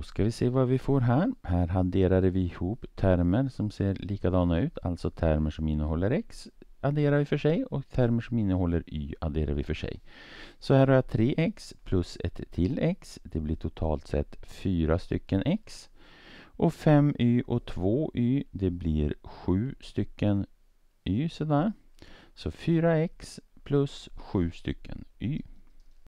Då ska vi se vad vi får här. Här adderade vi ihop termer som ser likadana ut, alltså termer som innehåller x adderar vi för sig och termer som innehåller y adderar vi för sig. Så här har jag 3x plus ett till x. Det blir totalt sett fyra stycken x. Och 5y och 2y, det blir sju stycken y sådär. Så 4x plus sju stycken y.